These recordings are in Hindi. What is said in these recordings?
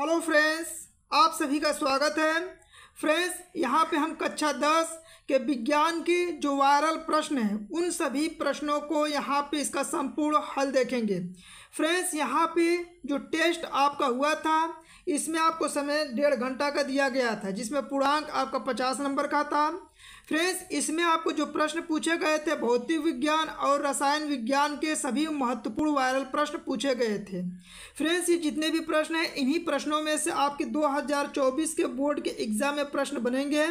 हेलो फ्रेंड्स आप सभी का स्वागत है फ्रेंड्स यहाँ पे हम कक्षा दस के विज्ञान के जो वायरल प्रश्न हैं उन सभी प्रश्नों को यहाँ पे इसका संपूर्ण हल देखेंगे फ्रेंड्स यहाँ पे जो टेस्ट आपका हुआ था इसमें आपको समय डेढ़ घंटा का दिया गया था जिसमें पूर्णांक आपका पचास नंबर का था फ्रेंड्स इसमें आपको जो प्रश्न पूछे गए थे भौतिक विज्ञान और रसायन विज्ञान के सभी महत्वपूर्ण वायरल प्रश्न पूछे गए थे फ्रेंड्स ये जितने भी प्रश्न हैं इन्हीं प्रश्नों में से आपके 2024 के बोर्ड के एग्जाम में प्रश्न बनेंगे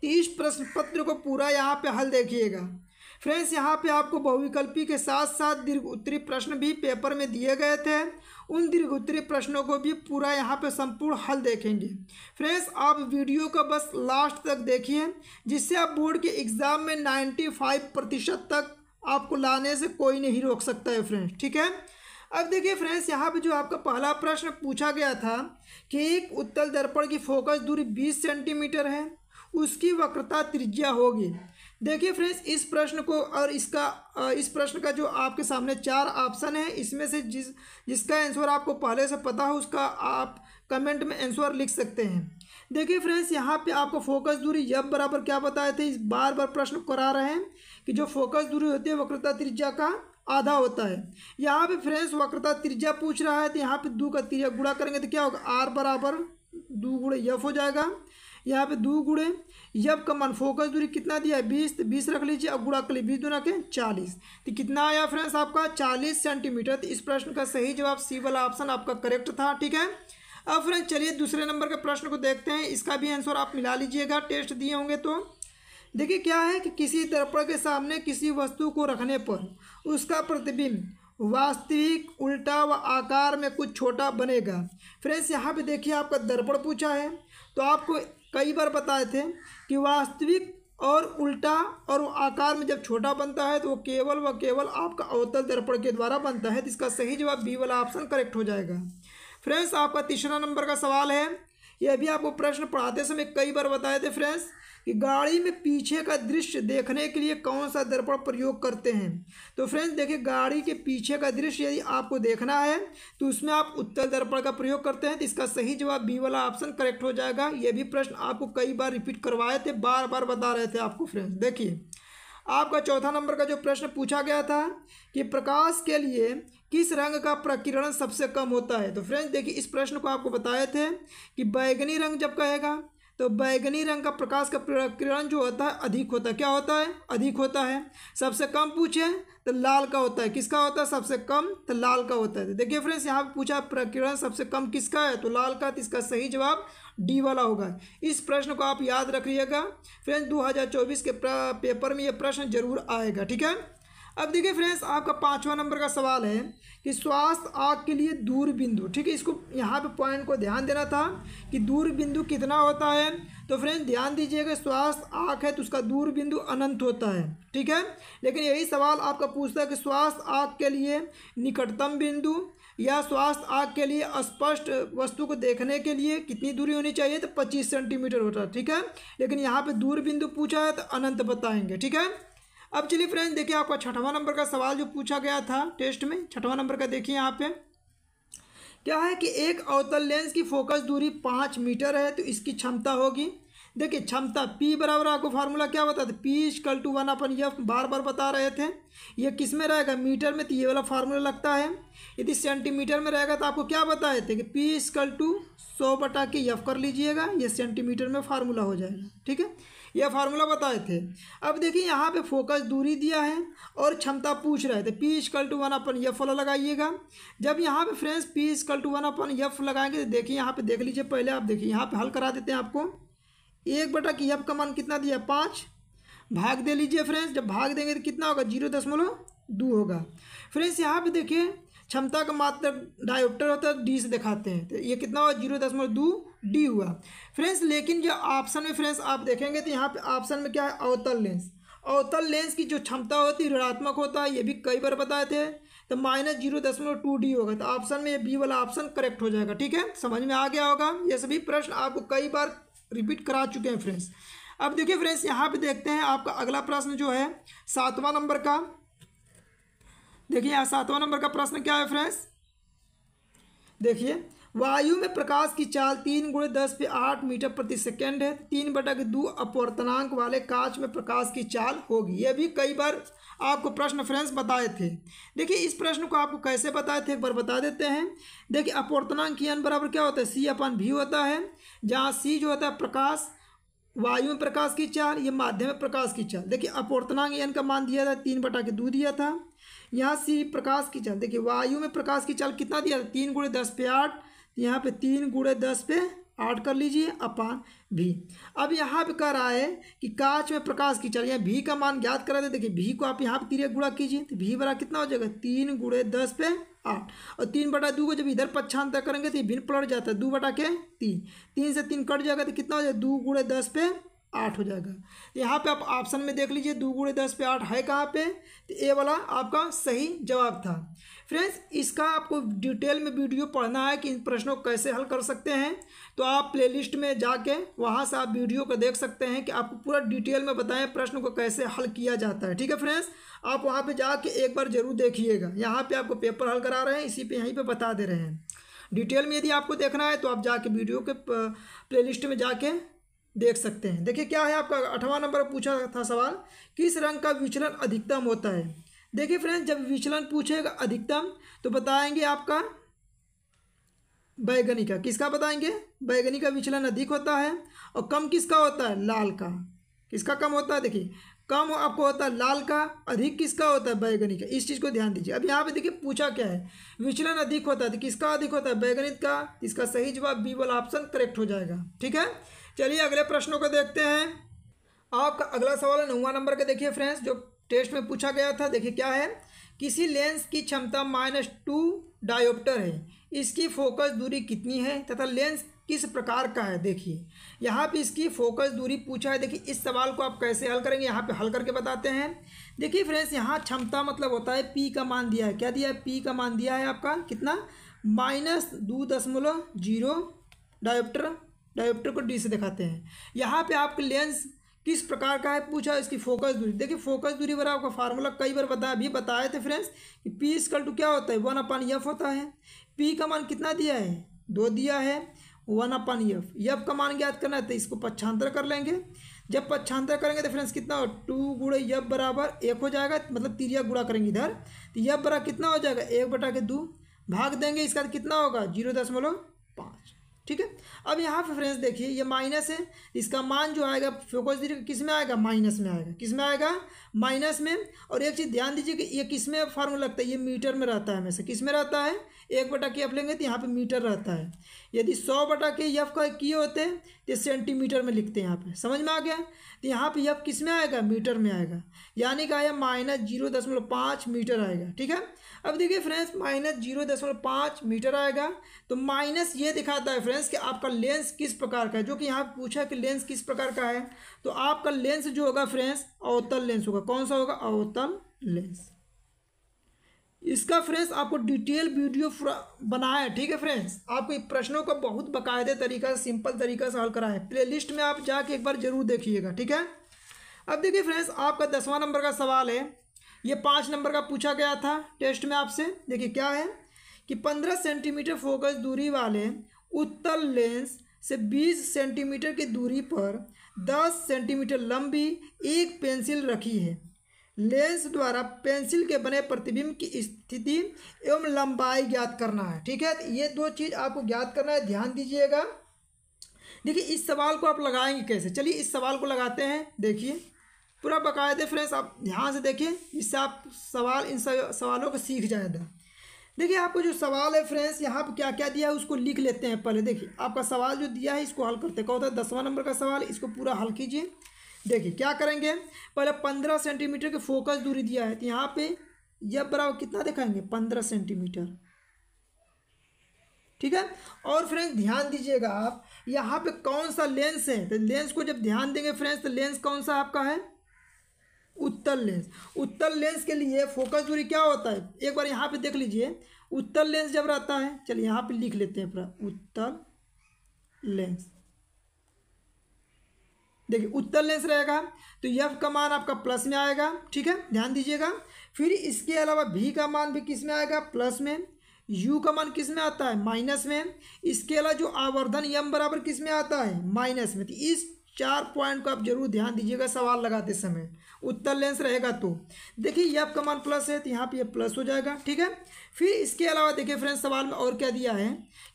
तीस प्रश्न पत्र को पूरा यहाँ पे हल देखिएगा फ्रेंड्स यहाँ पे आपको बहुविकल्पी के साथ साथ दीर्घ उत्तरी प्रश्न भी पेपर में दिए गए थे उन दीर्घोत्तरी प्रश्नों को भी पूरा यहाँ पे संपूर्ण हल देखेंगे फ्रेंड्स आप वीडियो का बस लास्ट तक देखिए जिससे आप बोर्ड के एग्ज़ाम में नाइन्टी फाइव प्रतिशत तक आपको लाने से कोई नहीं रोक सकता है फ्रेंड्स ठीक है अब देखिए फ्रेंड्स यहाँ पे जो आपका पहला प्रश्न पूछा गया था कि एक उत्तल दर्पण की फोकस दूरी बीस सेंटीमीटर है उसकी वक्रता त्रिज्या होगी देखिए फ्रेंड्स इस प्रश्न को और इसका इस प्रश्न का जो आपके सामने चार ऑप्शन है इसमें से जिस जिसका आंसर आपको पहले से पता हो उसका आप कमेंट में आंसर लिख सकते हैं देखिए फ्रेंड्स यहाँ पे आपको फोकस दूरी यब बराबर क्या बताए थे इस बार बार प्रश्न करा रहे हैं कि जो फोकस दूरी होती है वक्रता त्रिज्या का आधा होता है यहाँ पे फ्रेंड्स वक्रता त्रिज्या पूछ रहा है तो यहाँ पे दो का त्रिज्या गुड़ा करेंगे तो क्या होगा आर बराबर दो गुड़ा यफ हो जाएगा यहाँ पे दो गुड़े यब का मन फोकस दूरी कितना दिया है बीस तो बीस रख लीजिए अब गुड़ा कर लीजिए बीस दूना के चालीस तो कितना आया फ्रेंड्स आपका चालीस सेंटीमीटर तो इस प्रश्न का सही जवाब सी वाला ऑप्शन आपका करेक्ट था ठीक है अब फ्रेंड्स चलिए दूसरे नंबर के प्रश्न को देखते हैं इसका भी आंसर आप मिला लीजिएगा टेस्ट दिए होंगे तो देखिए क्या है कि किसी दर्पण के सामने किसी वस्तु को रखने पर उसका प्रतिबिंब वास्तविक उल्टा व आकार में कुछ छोटा बनेगा फ्रेंड्स यहाँ पे देखिए आपका दर्पण पूछा है तो आपको कई बार बताए थे कि वास्तविक और उल्टा और आकार में जब छोटा बनता है तो वो केवल व केवल आपका अवतल दर्पण के द्वारा बनता है तो इसका सही जवाब बी वाला ऑप्शन करेक्ट हो जाएगा फ्रेंड्स आपका तीसरा नंबर का सवाल है ये भी आपको प्रश्न पढ़ाते समय कई बार बताए थे फ्रेंड्स कि गाड़ी में पीछे का दृश्य देखने के लिए कौन सा दर्पण प्रयोग करते हैं तो फ्रेंड्स देखिए गाड़ी के पीछे का दृश्य यदि आपको देखना है तो उसमें आप उत्तर दर्पण का प्रयोग करते हैं तो इसका सही जवाब बी वाला ऑप्शन करेक्ट हो जाएगा ये भी प्रश्न आपको कई बार रिपीट करवाए थे बार बार बता रहे थे आपको फ्रेंड्स देखिए आपका चौथा नंबर का जो प्रश्न पूछा गया था कि प्रकाश के लिए किस रंग का प्रकिरण सबसे कम होता है तो फ्रेंड्स देखिए इस प्रश्न को आपको बताए थे कि बैगनी रंग जब कहेगा तो बैगनी रंग का प्रकाश का प्रकिरण जो होता है अधिक होता है क्या होता है अधिक होता है सबसे कम पूछे तो लाल का होता है किसका होता है सबसे कम तो लाल का होता है देखिए फ्रेंड्स यहाँ पूछा प्रकिरण सबसे कम किसका है तो लाल का तो इसका सही जवाब डी वाला होगा इस प्रश्न को आप याद रखिएगा फ्रेंड्स 2024 के पेपर में ये प्रश्न जरूर आएगा ठीक है अब देखिए फ्रेंड्स आपका पाँचवा नंबर का सवाल है कि स्वास्थ्य आग के लिए दूर बिंदु ठीक है इसको यहाँ पे पॉइंट को ध्यान देना था कि दूर बिंदु कितना होता है तो फ्रेंड्स ध्यान दीजिएगा स्वास्थ्य आँख है तो उसका दूर बिंदु अनंत होता है ठीक है लेकिन यही सवाल आपका पूछता है कि स्वास्थ्य आँख के लिए निकटतम बिंदु या स्वास्थ्य आग के लिए स्पष्ट वस्तु को देखने के लिए कितनी दूरी होनी चाहिए तो पच्चीस सेंटीमीटर होता है ठीक है लेकिन यहाँ पर दूर बिंदु पूछा है तो अनंत बताएंगे ठीक है अब चलिए फ्रेंड्स देखिए आपका छठवां नंबर का सवाल जो पूछा गया था टेस्ट में छठवां नंबर का देखिए यहाँ पे क्या है कि एक अवतल लेंस की फोकस दूरी पाँच मीटर है तो इसकी क्षमता होगी देखिए क्षमता P बराबर आपको फार्मूला क्या बता था P equal to one upon F बार बार बता रहे थे ये किस में रहेगा मीटर में तो ये वाला फार्मूला लगता है यदि सेंटीमीटर में रहेगा तो आपको क्या बताए थे कि पी स्कल टू सौ बटा के यफ कर लीजिएगा ये सेंटीमीटर में फार्मूला हो जाएगा ठीक है यह फार्मूला बताए थे अब देखिए यहाँ पे फोकस दूरी दिया है और क्षमता पूछ रहे थे P equal to one upon F वाला लगाइएगा जब यहाँ पे friends P equal to one upon F लगाएंगे तो देखिए यहाँ पे देख लीजिए पहले आप देखिए यहाँ पे हल करा देते हैं आपको एक बटा की यफ का मान कितना दिया पाँच भाग दे लीजिए फ्रेंड्स जब भाग देंगे तो कितना होगा जीरो दशमलव दो होगा फ्रेंड्स यहाँ पे देखिए क्षमता का मात्र डायोप्टर होता है डी से दिखाते हैं तो ये कितना हुआ जीरो दशमलव दो डी हुआ फ्रेंड्स लेकिन जो ऑप्शन में फ्रेंड्स आप देखेंगे तो यहाँ पे ऑप्शन में क्या है अवतल लेंस अवतल लेंस की जो क्षमता होती है ऋणात्मक होता है ये भी कई बार बताए थे तो माइनस जीरो दशमलव टू डी होगा तो ऑप्शन में ये बी वाला ऑप्शन करेक्ट हो जाएगा ठीक है समझ में आ गया होगा ये सभी प्रश्न आपको कई बार रिपीट करा चुके हैं फ्रेंड्स अब देखिए फ्रेंड्स यहाँ पे देखते हैं आपका अगला प्रश्न जो है सातवां नंबर का देखिए यहाँ सातवां नंबर का प्रश्न क्या है फ्रेंड्स देखिए वायु में प्रकाश की चाल तीन गुणे दस पे आठ मीटर प्रति सेकेंड है तीन बटक दो अपवर्तनांक वाले कांच में प्रकाश की चाल होगी ये भी कई बार आपको प्रश्न फ्रेंड्स बताए थे देखिए इस प्रश्न को आपको कैसे बताए थे एक बार बता देते हैं देखिए अपवर्तनांक की बराबर क्या होता है सी अपन भी होता है जहाँ सी जो होता है प्रकाश वायु में प्रकाश की चाल ये माध्यम में प्रकाश की चाल देखिए अपवर्तनांक एन का मान दिया था तीन बटा के दो दिया था यहाँ सी प्रकाश की चाल देखिए वायु में प्रकाश की चाल कितना दिया था तीन गुड़े दस पे आठ यहाँ पे तीन गुड़े दस पे आठ कर लीजिए अपान भी अब यहाँ पे कह रहा है कि कांच में प्रकाश की चाल यहाँ भी का मान ज्ञात करा दे देखिए भी को आप यहाँ पे तीन गुड़ा कीजिए तो भी बड़ा कितना हो जाएगा तीन गुड़े दस पे आठ और तीन बटा दो को जब इधर पच्छांत करेंगे तो ये भिन्न पलट जाता है दो बटा के तीन तीन से तीन कट जाएगा तो कितना हो जाएगा दो गुड़े दस पे आठ हो जाएगा यहाँ पे आप ऑप्शन में देख लीजिए दो गुड़े दस पे आठ है कहाँ पे तो ए वाला आपका सही जवाब था फ्रेंड्स इसका आपको डिटेल में वीडियो पढ़ना है कि इन प्रश्नों को कैसे हल कर सकते हैं तो आप प्लेलिस्ट में जाके वहाँ से आप वीडियो को देख सकते हैं कि आपको पूरा डिटेल में बताएं प्रश्न को कैसे हल किया जाता है ठीक है फ्रेंड्स आप वहाँ पर जाके एक बार ज़रूर देखिएगा यहाँ पर आपको पेपर हल करा रहे हैं इसी पर यहीं पर बता दे रहे हैं डिटेल में यदि आपको देखना है तो आप जाके वीडियो के प्लेलिस्ट में जाके देख सकते हैं देखिए क्या है आपका अठवां नंबर पूछा था सवाल किस रंग का विचलन अधिकतम होता है देखिए फ्रेंड्स जब विचलन पूछेगा अधिकतम तो बताएंगे आपका बैगनी का किसका बताएंगे बैगनी का विचलन अधिक होता है और कम किसका होता है लाल का किसका कम होता है देखिए कम आपको होता है लाल का अधिक किसका होता है बैगनी का इस चीज़ को ध्यान दीजिए अब यहाँ पे देखिए पूछा क्या है विचलन अधिक होता है तो किसका अधिक होता है बैगणित का इसका सही जवाब बी वाला ऑप्शन करेक्ट हो जाएगा ठीक है चलिए अगले प्रश्नों को देखते हैं आपका अगला सवाल है नौवा नंबर का देखिए फ्रेंड्स जो टेस्ट में पूछा गया था देखिए क्या है किसी लेंस की क्षमता माइनस टू डायोप्टर है इसकी फोकस दूरी कितनी है तथा लेंस किस प्रकार का है देखिए यहाँ पे इसकी फोकस दूरी पूछा है देखिए इस सवाल को आप कैसे हल करेंगे यहाँ पे हल करके बताते हैं देखिए फ्रेंड्स यहाँ क्षमता मतलब होता है पी का मान दिया है क्या दिया है पी का मान दिया है आपका कितना माइनस दो दशमलव जीरो डायोप्टर डायोप्टर को डी से दिखाते हैं यहाँ पे आपके लेंस किस प्रकार का है पूछा इसकी फोकस दूरी देखिए फोकस दूरी पर आपका फार्मूला कई बार बताया अभी बताए थे फ्रेंड्स कि पी स्कल टू क्या होता है वन अपान यफ होता है पी का मान कितना दिया है दो दिया है वन अपन यफ यफ का मान ज्ञात करना है तो इसको पक्षांतर कर लेंगे जब पक्षांतर करेंगे तो फ्रेंड्स कितना टू गुड़े यफ बराबर एक हो जाएगा मतलब तिरिया गुड़ा करेंगे इधर तो यफ बराबर कितना हो जाएगा एक बटा के दो भाग देंगे इसका कितना होगा जीरो दशमलव पाँच ठीक है अब यहाँ पर फ्रेंड्स देखिए ये माइनस है इसका मान जो आएगा फोकस किस में आएगा माइनस में आएगा किस में आएगा माइनस में और एक चीज़ ध्यान दीजिए कि ये किस में फार्मूला लगता है ये मीटर में रहता है हमेशा किस में रहता है एक बटा के एफ लेंगे तो यहाँ पे मीटर रहता है यदि सौ बटा के यफ का किए होते तो सेंटीमीटर में लिखते हैं यहाँ पे समझ में आ गया तो यहाँ पे यफ किस में आएगा मीटर में आएगा यानी कि आया माइनस जीरो दशमलव पाँच मीटर आएगा ठीक है अब देखिए फ्रेंड्स माइनस जीरो दशमलव पाँच मीटर आएगा तो माइनस ये दिखाता है फ्रेंड्स कि आपका लेंस किस प्रकार का है जो कि यहाँ पूछा कि लेंस किस प्रकार का है तो आपका लेंस जो होगा फ्रेंड्स अवतल लेंस होगा कौन सा होगा अवतल लेंस इसका फ्रेंड्स आपको डिटेल वीडियो बनाया है ठीक है फ्रेंड्स आपको प्रश्नों का बहुत बाकायदे तरीका सिंपल तरीका से हल करा है प्ले लिस्ट में आप जाके एक बार जरूर देखिएगा ठीक है अब देखिए फ्रेंड्स आपका दसवां नंबर का सवाल है ये पाँच नंबर का पूछा गया था टेस्ट में आपसे देखिए क्या है कि पंद्रह सेंटीमीटर फोकस दूरी वाले उत्तर लेंस से बीस सेंटीमीटर की दूरी पर दस सेंटीमीटर लंबी एक पेंसिल रखी है लेंस द्वारा पेंसिल के बने प्रतिबिंब की स्थिति एवं लंबाई ज्ञात करना है ठीक है तो ये दो चीज़ आपको ज्ञात करना है ध्यान दीजिएगा देखिए इस सवाल को आप लगाएंगे कैसे चलिए इस सवाल को लगाते हैं देखिए पूरा बाकायदे फ्रेंड्स आप ध्यान से देखिए इससे आप सवाल इन सवालों को सीख जाएगा देखिए आपको जो सवाल है फ्रेंड्स यहाँ पर क्या क्या दिया है उसको लिख लेते हैं पहले देखिए आपका सवाल जो दिया है इसको हल करते हैं कौन था दसवां नंबर का सवाल इसको पूरा हल कीजिए देखिए क्या करेंगे पहले पंद्रह सेंटीमीटर की फोकस दूरी दिया है तो यहाँ पे यह बराबर कितना दिखाएंगे पंद्रह सेंटीमीटर ठीक है और फ्रेंड्स ध्यान दीजिएगा आप यहाँ पे कौन सा लेंस है तो लेंस को जब ध्यान देंगे फ्रेंड्स तो लेंस कौन सा आपका है उत्तर लेंस उत्तर लेंस के लिए फोकस दूरी क्या होता है एक बार यहाँ पे देख लीजिए उत्तर लेंस जब रहता है चलिए यहाँ पे लिख लेते हैं पूरा लेंस देखिए उत्तर लेंस रहेगा तो यफ का मान आपका प्लस में आएगा ठीक है ध्यान दीजिएगा फिर इसके अलावा भी का मान भी किस में आएगा प्लस में यू का मान किस में आता है माइनस में इसके अलावा जो आवर्धन यम बराबर किस में आता है माइनस में तो इस चार पॉइंट को आप जरूर ध्यान दीजिएगा सवाल लगाते समय उत्तर लेंस रहेगा तो देखिए यह आपका मान प्लस है तो यहाँ पे यह प्लस हो जाएगा ठीक है फिर इसके अलावा देखिए फ्रेंड्स सवाल में और क्या दिया है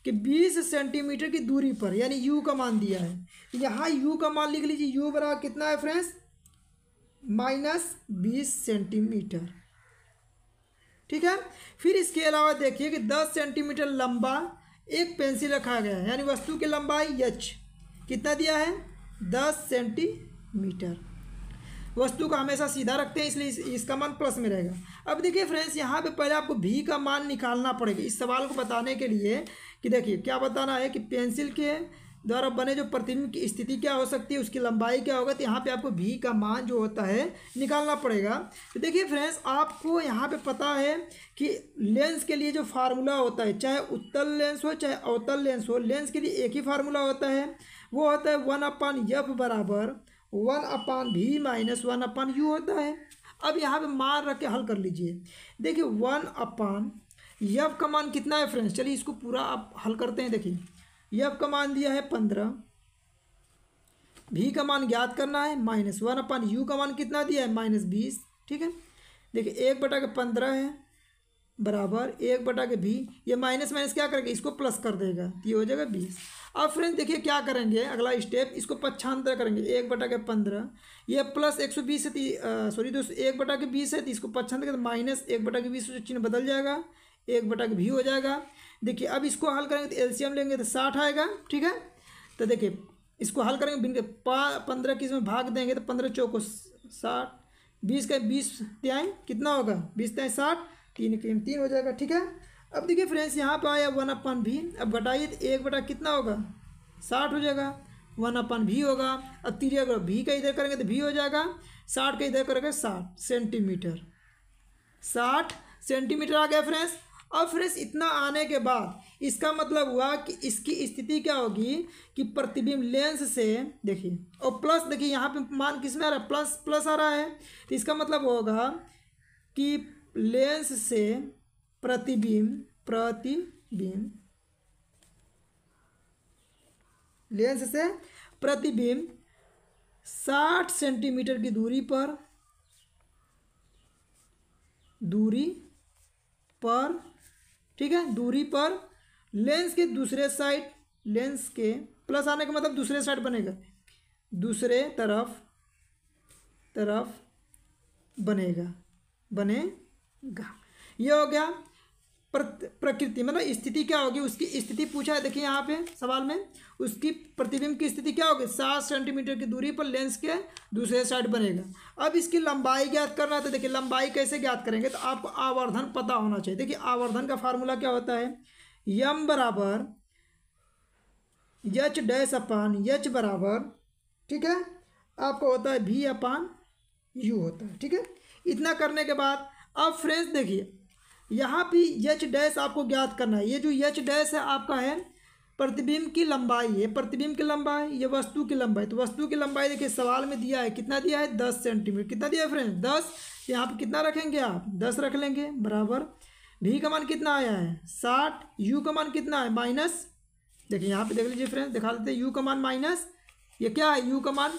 कि 20 सेंटीमीटर की दूरी पर यानी यू का मान दिया है यहाँ यू का मान लिख लीजिए यू बराबर कितना है फ्रेंड्स माइनस बीस सेंटीमीटर ठीक है फिर इसके अलावा देखिए कि दस सेंटीमीटर लंबा एक पेंसिल रखा गया है यानी वस्तु की लंबाई यच कितना दिया है दस सेंटीमीटर वस्तु का हमेशा सीधा रखते हैं इसलिए इसका मान प्लस में रहेगा अब देखिए फ्रेंड्स यहाँ पे पहले आपको भी का मान निकालना पड़ेगा इस सवाल को बताने के लिए कि देखिए क्या बताना है कि पेंसिल के द्वारा बने जो प्रतिबिंब की स्थिति क्या हो सकती है उसकी लंबाई क्या होगा तो यहाँ पे आपको भी का मान जो होता है निकालना पड़ेगा तो देखिए फ्रेंड्स आपको यहाँ पे पता है कि लेंस के लिए जो फार्मूला होता है चाहे उत्तल लेंस हो चाहे अवतल लेंस हो लेंस के लिए एक ही फार्मूला होता है वो होता है वन अपान यफ बराबर वन अपान भी माइनस वन अपान यू होता है अब यहाँ पे मान रख के हल कर लीजिए देखिए वन अपान यव का मान कितना है फ्रेंड्स चलिए इसको पूरा आप हल करते हैं देखिए यव का मान दिया है पंद्रह भी का मान ज्ञात करना है माइनस वन अपान यू का मान कितना दिया है माइनस बीस ठीक है देखिए एक बटा के पंद्रह है बराबर एक बटा के भी ये माइनस माइनस क्या करेगा इसको प्लस कर देगा तो ये हो जाएगा बीस अब फ्रेंड्स देखिए क्या करेंगे अगला स्टेप इसको पच्छांतर करेंगे एक बटा के पंद्रह ये प्लस एक सौ बीस है सॉरी दोस्तों एक बटा के बीस है तो इसको पच्छांतर के माइनस एक बटा के बीस चिन्ह बदल जाएगा एक बटा के भी हो जाएगा देखिए अब इसको हल करेंगे तो एलसीएम लेंगे तो साठ आएगा ठीक है तो देखिए इसको हल करेंगे बिन के पंद्रह की इसमें भाग देंगे तो पंद्रह चौको साठ बीस का बीस त्याएँ कितना होगा बीस त्याएँ साठ तीन तीन हो जाएगा ठीक है अब देखिए फ्रेंड्स यहाँ पर आया वन अपन भी अब घटाइए तो एक बटा कितना होगा साठ हो जाएगा वन अपन भी होगा अब तीजिए अगर भी का इधर करेंगे तो भी हो जाएगा साठ का इधर करेंगे साठ सेंटीमीटर साठ सेंटीमीटर आ गया फ्रेंड्स अब फ्रेंड्स इतना आने के बाद इसका मतलब हुआ कि इसकी स्थिति क्या होगी कि प्रतिबिंब लेंस से देखिए और प्लस देखिए यहाँ पे मान किस में आ रहा है प्लस प्लस आ रहा है तो इसका मतलब होगा कि लेंस से प्रतिबिंब प्रतिबिंब लेंस से प्रतिबिंब साठ सेंटीमीटर की दूरी पर दूरी पर ठीक है दूरी पर लेंस के दूसरे साइड लेंस के प्लस आने का मतलब दूसरे साइड बनेगा दूसरे तरफ तरफ बनेगा बनेगा ये हो गया प्रकृति मतलब स्थिति क्या होगी उसकी स्थिति पूछा है देखिए यहाँ पे सवाल में उसकी प्रतिबिंब की स्थिति क्या होगी सात सेंटीमीटर की दूरी पर लेंस के दूसरे साइड बनेगा अब इसकी लंबाई ज्ञात करना तो देखिए लंबाई कैसे ज्ञात करेंगे तो आपको आवर्धन पता होना चाहिए देखिए आवर्धन का फार्मूला क्या होता है यम बराबर यच डैश अपान यच बराबर ठीक है आपको होता है भी अपान यू होता है ठीक है इतना करने के बाद अब फ्रेंड्स देखिए यहाँ भी यच डैश आपको ज्ञात करना है ये जो यच डैश है आपका है प्रतिबिंब की लंबाई है प्रतिबिंब की लंबाई ये वस्तु की लंबाई तो वस्तु की लंबाई देखिए सवाल में दिया है कितना दिया है दस सेंटीमीटर कितना दिया है फ्रेंड दस यहाँ पर कितना रखेंगे आप दस रख लेंगे बराबर भी का मान कितना आया है साठ यू का मान कितना है माइनस देखिए यहाँ पे देख लीजिए फ्रेंड दिखा देते हैं यू का मान माइनस ये क्या है यू का मान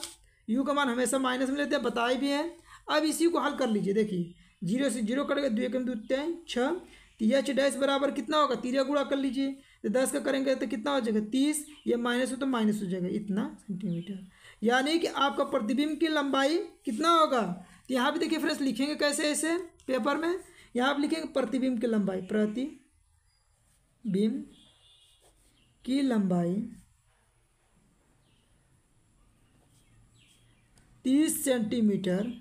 यू का मान हमेशा माइनस में लेते हैं बताए भी हैं अब इसी को हल कर लीजिए देखिए जीरो से जीरो कर दो एक दो त्याई छः तीया छः डैश बराबर कितना होगा तीरिया गुड़ा कर लीजिए तो दस का करेंगे तो कितना हो जाएगा तीस या माइनस हो तो माइनस हो जाएगा इतना सेंटीमीटर यानी कि आपका प्रतिबिंब की लंबाई कितना होगा तो यहाँ भी देखिए फ्रेंड्स लिखेंगे कैसे ऐसे पेपर में यहाँ आप लिखेंगे प्रतिबिंब की लंबाई बिंब की लंबाई तीस सेंटीमीटर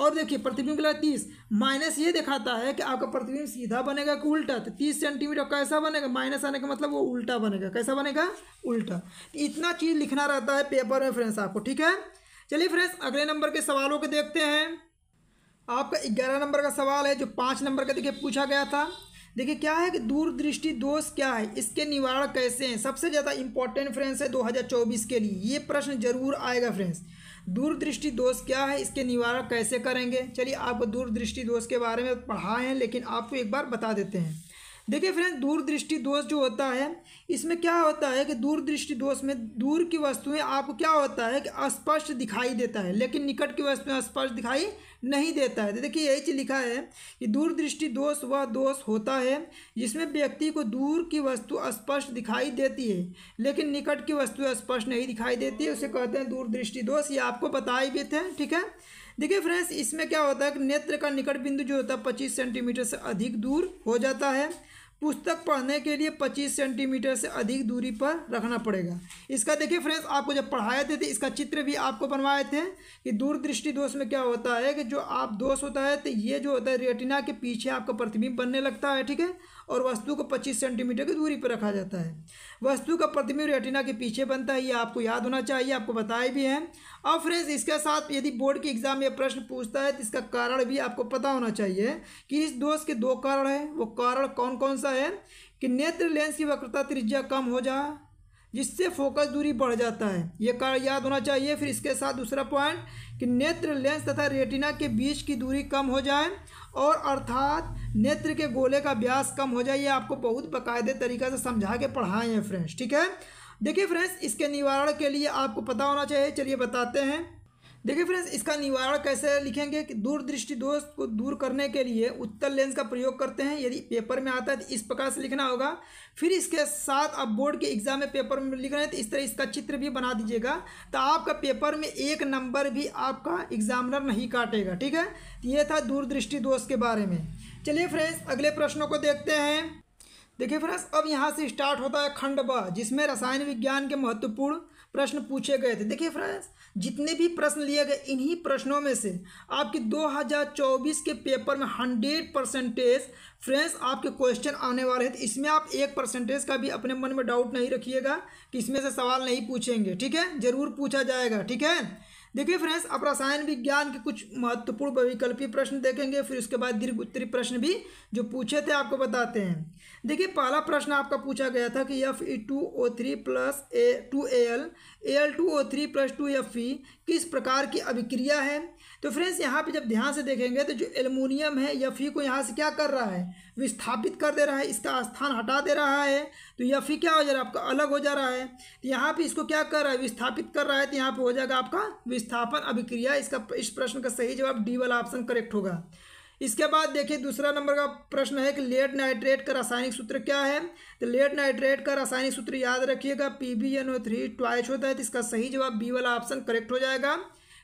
और देखिए प्रतिबिंब के लिए तीस माइनस ये दिखाता है कि आपका प्रतिबिंब सीधा बनेगा कि उल्टा तो तीस सेंटीमीटर कैसा बनेगा माइनस आने का मतलब वो उल्टा बनेगा कैसा बनेगा उल्टा इतना चीज़ लिखना रहता है पेपर में फ्रेंड्स आपको ठीक है चलिए फ्रेंड्स अगले नंबर के सवालों को देखते हैं आपका ग्यारह नंबर का सवाल है जो पाँच नंबर का देखिए पूछा गया था देखिए क्या है कि दूरदृष्टि दोष क्या है इसके निवारण कैसे हैं सबसे ज़्यादा इंपॉर्टेंट फ्रेंड्स है 2024 के लिए ये प्रश्न जरूर आएगा फ्रेंड्स दूरदृष्टि दोष क्या है इसके निवारण कैसे करेंगे चलिए आप दूरदृष्टि दोष के बारे में पढ़ाए हैं लेकिन आपको एक बार बता देते हैं देखिए फ्रेंड दूरदृष्टि दोष जो होता है इसमें क्या होता है कि दूरदृष्टि दोष में दूर की वस्तुएं आपको क्या होता है कि स्पष्ट दिखाई देता है लेकिन निकट की वस्तुएं स्पष्ट दिखाई नहीं देता है तो देखिए यही चीज़ लिखा है कि दूरदृष्टि दोष वह दोष होता है जिसमें व्यक्ति को दूर की वस्तु स्पष्ट दिखाई देती है लेकिन निकट की वस्तु स्पष्ट नहीं दिखाई देती है उसे कहते हैं दूरदृष्टि दोष ये आपको बताए भी थे ठीक है देखिए फ्रेंड्स इसमें क्या होता है कि नेत्र का निकट बिंदु जो होता है पच्चीस सेंटीमीटर से अधिक दूर हो जाता है पुस्तक पढ़ने के लिए 25 सेंटीमीटर से अधिक दूरी पर रखना पड़ेगा इसका देखिए फ्रेंड्स आपको जब पढ़ाए थे, थे तो इसका चित्र भी आपको बनवाए थे कि दूरदृष्टि दोष में क्या होता है कि जो आप दोष होता है तो ये जो होता है रेटिना के पीछे आपका प्रतिबिंब बनने लगता है ठीक है और वस्तु को 25 सेंटीमीटर की दूरी पर रखा जाता है वस्तु का प्रतिबिंब रेटिना के पीछे बनता है ये आपको याद होना चाहिए आपको बताए भी हैं और फ्रेंड्स इसके साथ यदि बोर्ड के एग्जाम में प्रश्न पूछता है तो इसका कारण भी आपको पता होना चाहिए कि इस दोष के दो कारण हैं वो कारण कौन कौन सा है कि नेत्र लेंस की वक्रता त्रिज्या कम हो जाए जिससे फोकस दूरी बढ़ जाता है ये याद होना चाहिए फिर इसके साथ दूसरा पॉइंट कि नेत्र लेंस तथा रेटिना के बीच की दूरी कम हो जाए और अर्थात नेत्र के गोले का व्यास कम हो जाए ये आपको बहुत बाकायदे तरीक़े से समझा के पढ़ाए हैं फ्रेंड्स ठीक है देखिए फ्रेंड्स इसके निवारण के लिए आपको पता होना चाहिए चलिए बताते हैं देखिए फ्रेंड्स इसका निवारण कैसे लिखेंगे कि दूरदृष्टि दोष को दूर करने के लिए उत्तर लेंस का प्रयोग करते हैं यदि पेपर में आता है तो इस प्रकार से लिखना होगा फिर इसके साथ आप बोर्ड के एग्जाम में पेपर में लिख रहे हैं तो इस तरह इसका चित्र भी बना दीजिएगा तो आपका पेपर में एक नंबर भी आपका एग्जामिनर नहीं काटेगा ठीक है तो ये था दूरदृष्टि दोष के बारे में चलिए फ्रेंड्स अगले प्रश्नों को देखते हैं देखिए फ्रेंड्स अब यहाँ से स्टार्ट होता है खंड ब जिसमें रसायन विज्ञान के महत्वपूर्ण प्रश्न पूछे गए थे देखिए फ्रेंड्स जितने भी प्रश्न लिए गए इन्हीं प्रश्नों में से आपके 2024 के पेपर में 100 परसेंटेज फ्रेंड्स आपके क्वेश्चन आने वाले हैं तो इसमें आप एक परसेंटेज का भी अपने मन में डाउट नहीं रखिएगा कि इसमें से सवाल नहीं पूछेंगे ठीक है ज़रूर पूछा जाएगा ठीक है देखिए फ्रेंड्स अब रसायन विज्ञान के कुछ महत्वपूर्ण वैकल्पिक प्रश्न देखेंगे फिर उसके बाद दीर्घ उत्तरी प्रश्न भी जो पूछे थे आपको बताते हैं देखिए पहला प्रश्न आपका पूछा गया था कि F E two O three plus A two A L A L two O three plus two F E किस प्रकार की अभिक्रिया है तो फ्रेंड्स यहाँ पे जब ध्यान से देखेंगे तो जो एलुमिनियम है यफी को यहाँ से क्या कर रहा है विस्थापित कर दे रहा है इसका स्थान हटा दे रहा है तो यफी क्या हो जा रहा है आपका अलग हो जा रहा है तो यहाँ पे इसको क्या कर रहा है विस्थापित कर रहा है तो यहाँ पे हो जाएगा आपका विस्थापन अभिक्रिया इसका इस प्रश्न का सही जवाब डी वाला ऑप्शन करेक्ट होगा इसके बाद देखिए दूसरा नंबर का प्रश्न है कि लेड नाइट्रेट का रासायनिक सूत्र क्या है तो लेड नाइट्रेट का रासायनिक सूत्र याद रखिएगा P B N O three twice होता है तो इसका सही जवाब बी वाला ऑप्शन करेक्ट हो जाएगा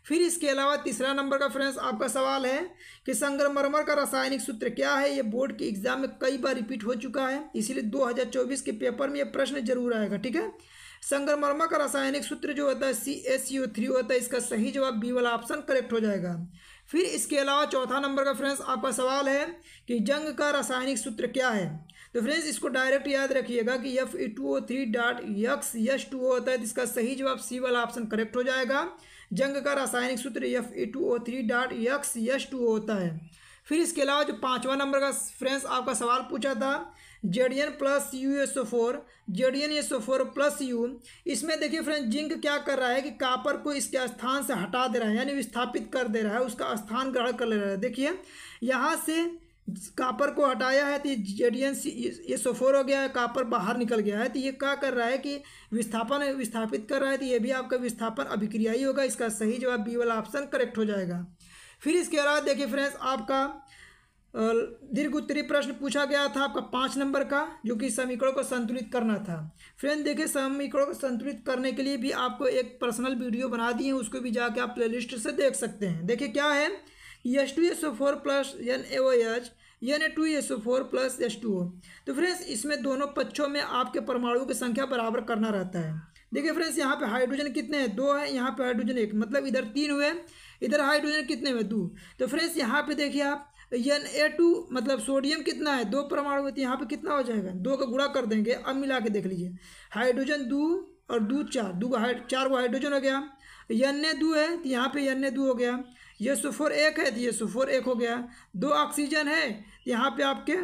फिर इसके अलावा तीसरा नंबर का फ्रेंड्स आपका सवाल है कि संगमरमर का रासायनिक सूत्र क्या है ये बोर्ड के एग्जाम में कई बार रिपीट हो चुका है इसीलिए 2024 के पेपर में ये प्रश्न जरूर आएगा ठीक है संगमरमर का रासायनिक सूत्र जो होता है सी एस यू थ्री होता है इसका सही जवाब बी वाला ऑप्शन करेक्ट हो जाएगा फिर इसके अलावा चौथा नंबर का फ्रेंड्स आपका सवाल है कि जंग का रासायनिक सूत्र क्या है तो फ्रेंड्स इसको डायरेक्ट याद रखिएगा कि F E two O three dot X H two O होता है तो इसका सही जवाब सी वाला ऑप्शन करेक्ट हो जाएगा जंग का रासायनिक सूत्र F A two O three dot X H two होता है फिर इसके अलावा जो पाँचवा नंबर का फ्रेंड्स आपका सवाल पूछा था Z N plus U S O four Z N S O four plus U इसमें देखिए फ्रेंड जिंक क्या कर रहा है कि कापर को इसके स्थान से हटा दे रहा है यानी विस्थापित कर दे रहा है उसका स्थान ग्रहण कर ले रहा है देखिए यहाँ से कापर को हटाया है तो ये सी ये सोफोर हो गया है कापर बाहर निकल गया है तो ये क्या कर रहा है कि विस्थापन विस्थापित कर रहा है तो ये भी आपका विस्थापन अभिक्रिया ही होगा इसका सही जवाब बी वाला ऑप्शन करेक्ट हो जाएगा फिर इसके अलावा देखिए फ्रेंड्स आपका दीर्घ उत्तरी प्रश्न पूछा गया था आपका पाँच नंबर का जो कि समीकरण को संतुलित करना था फ्रेंड देखिए समीकरणों को संतुलित करने के लिए भी आपको एक पर्सनल वीडियो बना दी है उसको भी जाके आप प्ले से देख सकते हैं देखिए क्या है H two S O four plus N A O H यानी two S O four plus S two O तो फ्रेंड्स इसमें दोनों पक्षों में आपके परमाणु की संख्या बराबर करना रहता है देखिए फ्रेंड्स यहाँ पे हाइड्रोजन कितने हैं दो है यहाँ पे हाइड्रोजन एक मतलब इधर तीन हुए इधर हाइड्रोजन कितने हुए दो तो फ्रेंड्स यहाँ पे देखिए आप एन ए टू मतलब सोडियम कितना है दो परमाणु होते हैं यहाँ पे कितना हो जाएगा दो का गुणा कर देंगे अब मिला के देख लीजिए हाइड्रोजन दो और दो चार दो हाइड चार वो हाइड्रोजन हो गया एन ए दो है तो यहाँ पे एन ए दो हो गया ये सुफोर एक है तो ये सुफोर एक हो गया दो ऑक्सीजन है यहाँ पे आपके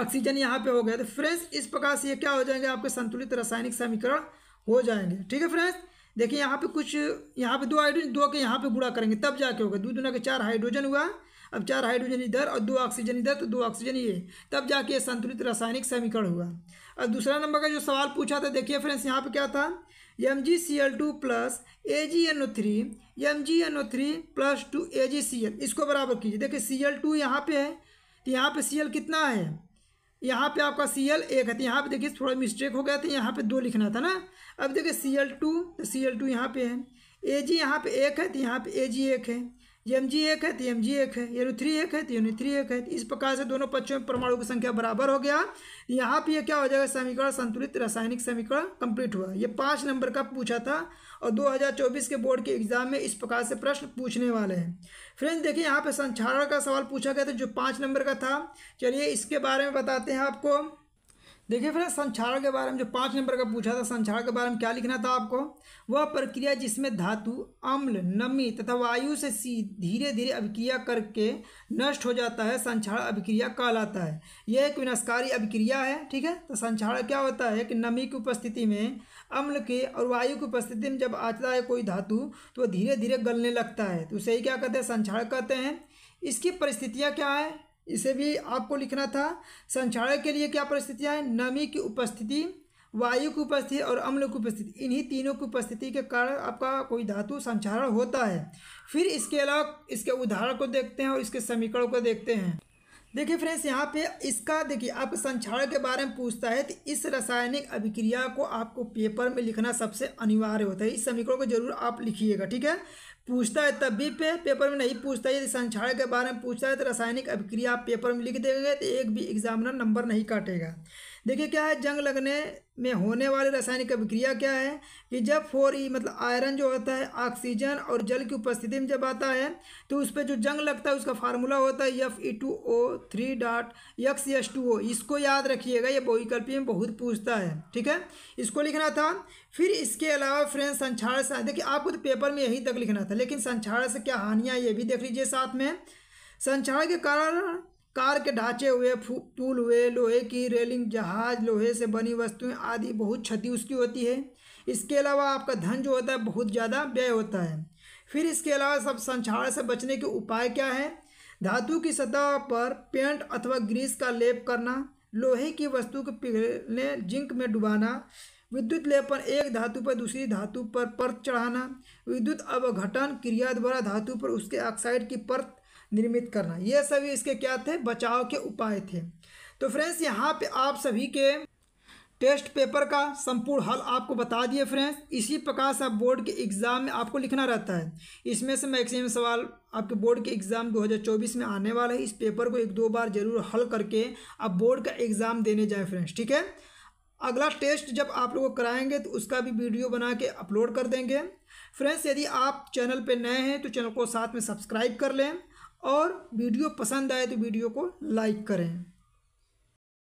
ऑक्सीजन यहाँ पे हो गया तो फ्रेंड्स इस प्रकार से ये क्या हो जाएंगे आपके संतुलित रासायनिक समीकरण हो जाएंगे ठीक है फ्रेंड्स देखिए यहाँ पे कुछ यहाँ पे दो हाइड्रोजन दो के यहाँ पे गुड़ा करेंगे तब जाके होगा दो दुना के चार हाइड्रोजन हुआ अब चार हाइड्रोजन इधर और दो ऑक्सीजन इधर तो दो ऑक्सीजन ये तब जाके संतुलित रासायनिक समीकरण हुआ और दूसरा नंबर का जो सवाल पूछा था देखिए फ्रेंड्स यहाँ पे क्या था M G C L two plus A G N O three M G N O three plus two A G C L इसको बराबर कीजिए देखिए सी एल टू यहाँ पे है तो यहाँ पे सी एल कितना है यहाँ पे आपका सी एल एक है तो यहाँ पे देखिए थोड़ा मिस्टेक हो गया था तो यहाँ पे दो लिखना था ना अब देखिए सी एल टू तो सी एल टू यहाँ पे है ए जी यहाँ पे एक है तो यहाँ पे ए जी एक है ये एम जी एक है तो एम जी एक है ये थ्री एक है तो यूनि थ्री एक है इस प्रकार से दोनों पक्षों में परमाणु की संख्या बराबर हो गया यहाँ पे ये क्या हो जाएगा समीकरण संतुलित रासायनिक समीकरण कंप्लीट हुआ ये पाँच नंबर का पूछा था और 2024 के बोर्ड के एग्जाम में इस प्रकार से प्रश्न पूछने वाले हैं फ्रेंड्स देखिए यहाँ पर संचारण का सवाल पूछा गया था जो पाँच नंबर का था चलिए इसके बारे में बताते हैं आपको देखिए फिर संक्षारण के बारे में जो पाँच नंबर का पूछा था संक्षारण के बारे में क्या लिखना था आपको वह प्रक्रिया जिसमें धातु अम्ल नमी तथा वायु से धीरे धीरे अभिक्रिया करके नष्ट हो जाता है संक्षारण अभिक्रिया कहलाता है यह एक विनाशकारी अभिक्रिया है ठीक है तो संक्षारण क्या होता है कि नमी की उपस्थिति में अम्ल के और वायु की उपस्थिति में जब आता है कोई धातु तो वह धीरे धीरे गलने लगता है तो उसे ही क्या कहते हैं संक्षारण कहते हैं इसकी परिस्थितियाँ क्या है इसे भी आपको लिखना था संक्षारण के लिए क्या परिस्थितियाँ हैं नमी की उपस्थिति वायु की उपस्थिति और अम्ल की उपस्थिति इन्हीं तीनों की उपस्थिति के कारण आपका कोई धातु संचारण होता है फिर इसके अलावा इसके उदाहरण को देखते हैं और इसके समीकरण को देखते हैं देखिए फ्रेंड्स यहाँ पे इसका देखिए आप संक्षारण के बारे में पूछता है तो इस रासायनिक अभिक्रिया को आपको पेपर में लिखना सबसे अनिवार्य होता है इस समीकरण को जरूर आप लिखिएगा ठीक है पूछता है तब भी पे पेपर में नहीं पूछता यदि संक्षारण के बारे में पूछता है तो रासायनिक अभिक्रिया आप पेपर में लिख देंगे तो एक भी एग्जामिनर नंबर नहीं काटेगा देखिए क्या है जंग लगने में होने वाली रासायनिक अभिक्रिया क्या है कि जब फोर ई मतलब आयरन जो होता है ऑक्सीजन और जल की उपस्थिति में जब आता है तो उस पर जो जंग लगता है उसका फार्मूला होता है F E two O three dot X H two O इसको याद रखिएगा ये बहुविकल्पी में बहुत पूछता है ठीक है इसको लिखना था फिर इसके अलावा फ्रेंड संक्षारण से देखिए आपको तो पेपर में यहीं तक लिखना था लेकिन संक्षारण से क्या हानियाँ ये भी देख लीजिए साथ में संचार के कारण कार के ढांचे हुए पुल हुए लोहे की रेलिंग जहाज लोहे से बनी वस्तुएं आदि बहुत क्षति उसकी होती है इसके अलावा आपका धन जो होता है बहुत ज़्यादा व्यय होता है फिर इसके अलावा सब संछाड़ से बचने के उपाय क्या है धातु की सतह पर पेंट अथवा ग्रीस का लेप करना लोहे की वस्तु को पिघलने जिंक में डुबाना विद्युत लेपन एक धातु पर दूसरी धातु पर परत चढ़ाना विद्युत अवघटन क्रिया द्वारा धातु पर उसके ऑक्साइड की परत निर्मित करना ये सभी इसके क्या थे बचाव के उपाय थे तो फ्रेंड्स यहाँ पे आप सभी के टेस्ट पेपर का संपूर्ण हल आपको बता दिए फ्रेंड्स इसी प्रकार से आप बोर्ड के एग्ज़ाम में आपको लिखना रहता है इसमें से मैक्सिमम सवाल आपके बोर्ड के एग्ज़ाम 2024 में आने वाला है इस पेपर को एक दो बार जरूर हल करके आप बोर्ड का एग्ज़ाम देने जाए फ्रेंड्स ठीक है अगला टेस्ट जब आप लोग कराएंगे तो उसका भी वीडियो बना के अपलोड कर देंगे फ्रेंड्स यदि आप चैनल पर नए हैं तो चैनल को साथ में सब्सक्राइब कर लें और वीडियो पसंद आए तो वीडियो को लाइक करें